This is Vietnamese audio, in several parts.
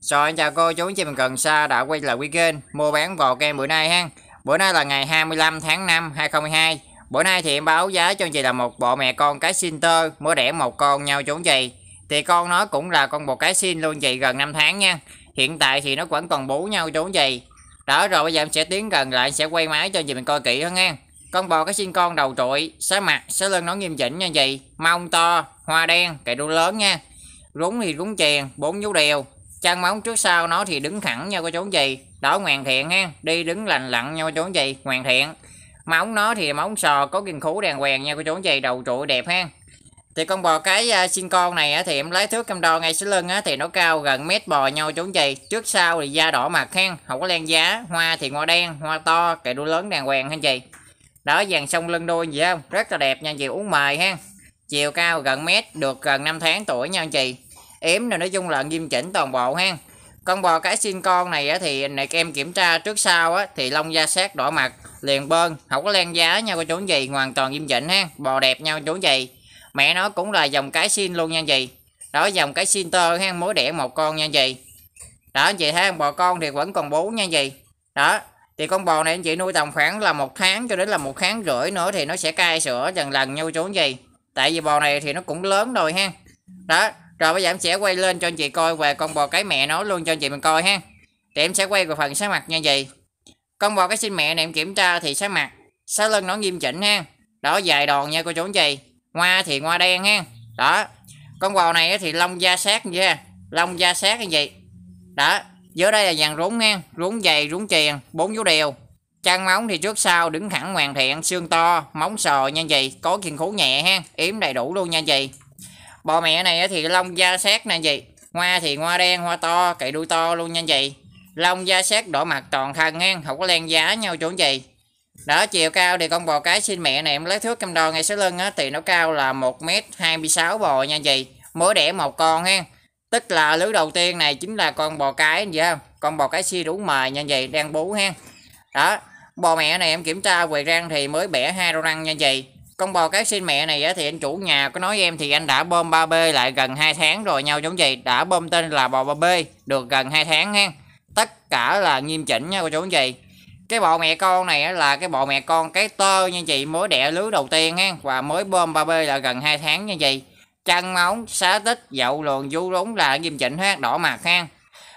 Rồi chào cô chú anh chị mình gần xa đã quay lại quý kênh mua bán bò kem bữa nay ha. Bữa nay là ngày 25 tháng 5 2022. Bữa nay thì em báo giá cho anh chị là một bộ mẹ con cái tơ mới đẻ một con nhau chú chị. Thì con nó cũng là con bò cái xin luôn chị gần 5 tháng nha. Hiện tại thì nó vẫn còn bú nhau chú chị. Đó rồi bây giờ em sẽ tiến gần lại sẽ quay máy cho anh chị mình coi kỹ hơn nha. Con bò cái xin con đầu trội, xá mặt, xá lưng nó nghiêm chỉnh nha chị. Mông to, hoa đen, cái đuôi lớn nha. Rúng thì rúng chèn, bốn vú đều, chân móng trước sau nó thì đứng thẳng nha cô chú anh chị đó ngoan thiện ha đi đứng lành lặn nha cô chú chị ngoan thiện móng nó thì móng sò có kinh khú đàng hoàng nha cô chú anh chị đầu trụ đẹp ha thì con bò cái sinh à, con này thì em lấy thước cam đo ngay xứ lưng thì nó cao gần mét bò nhau chú chị trước sau thì da đỏ mặt hen không có len giá hoa thì ngò đen hoa to cái đuôi lớn đàng hoàng anh chị đó dàn sông lưng đuôi gì không rất là đẹp nha chị uống mời hen chiều cao gần mét được gần 5 tháng tuổi nha chị yếm rồi nói chung là nghiêm chỉnh toàn bộ ha con bò cái xin con này thì này em kiểm tra trước sau á thì lông da sát đỏ mặt liền bơn không có len giá nha cô chú gì hoàn toàn nghiêm chỉnh ha bò đẹp nhau chú gì mẹ nó cũng là dòng cái xin luôn nha gì đó dòng cái xin tơ ha mối đẻ một con nha gì đó chị thấy bò con thì vẫn còn bố nha gì đó thì con bò này anh chị nuôi tầm khoảng là một tháng cho đến là một tháng rưỡi nữa thì nó sẽ cai sữa dần lần nhau chú gì tại vì bò này thì nó cũng lớn rồi ha đó rồi bây giờ em sẽ quay lên cho anh chị coi về con bò cái mẹ nó luôn cho anh chị mình coi ha. Thì em sẽ quay về phần sáng mặt nha chị. Con bò cái sinh mẹ này em kiểm tra thì sáng mặt, sáu lưng nó nghiêm chỉnh ha. Đó dài đòn nha cô chú anh chị. Ngoa thì ngoa đen ha. Đó. Con bò này thì lông da sát như ha. Lông da sát như vậy. Đó. Dưới đây là dàn rốn ha, rốn dày, rốn chèn, bốn dấu đều. Chân móng thì trước sau đứng thẳng hoàn thiện, xương to, móng sò nha chị, có kiên khú nhẹ ha, yếm đầy đủ luôn nha chị bò mẹ này thì lông da sát nè chị hoa thì hoa đen hoa to cậy đuôi to luôn nha chị lông da sát đỏ mặt toàn thân ngang không có len giá nhau chỗ chị đó chiều cao thì con bò cái xin mẹ này em lấy thước cam đo ngay số lưng á thì nó cao là 1m26 bò nha chị mới đẻ một con ha tức là lứa đầu tiên này chính là con bò cái gì không con bò cái si đủ mài nha chị đang bú ha đó bò mẹ này em kiểm tra quầy răng thì mới bẻ hai răng nha chị con bò cái xin mẹ này á thì anh chủ nhà có nói với em thì anh đã bơm 3B lại gần 2 tháng rồi nhau giống gì đã bơm tên là bò 3B được gần 2 tháng ha tất cả là nghiêm chỉnh nha cô chú anh chị cái bò mẹ con này là cái bò mẹ con cái tơ nha chị mới đẻ lứa đầu tiên ha và mới bơm 3B là gần 2 tháng nha chị chân móng xá tích dậu luồn vú rúng là nghiêm chỉnh ha đỏ mặt ha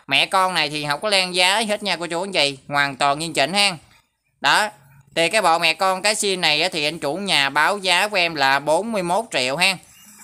mẹ con này thì không có len giá hết nha cô chú anh chị hoàn toàn nghiêm chỉnh ha đó thì cái bộ mẹ con cái sim này thì anh chủ nhà báo giá của em là 41 triệu ha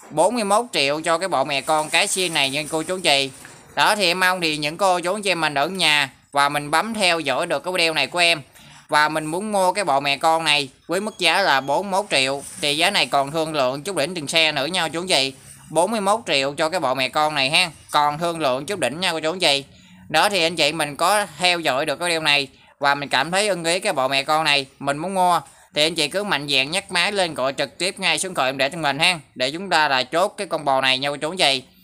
41 triệu cho cái bộ mẹ con cái sim này nha cô chú chị Đó thì em mong thì những cô chú chị mình ở nhà Và mình bấm theo dõi được cái video này của em và mình muốn mua cái bộ mẹ con này với mức giá là 41 triệu thì giá này còn thương lượng chút đỉnh tiền xe nữa nha chú gì 41 triệu cho cái bộ mẹ con này ha còn thương lượng chút đỉnh nha cô chú chị đó thì anh chị mình có theo dõi được cái điều này và mình cảm thấy ưng ý cái bộ mẹ con này mình muốn mua thì anh chị cứ mạnh dạn nhắc máy lên gọi trực tiếp ngay xuống khỏi em để cho mình ha để chúng ta là chốt cái con bò này nhau cô chú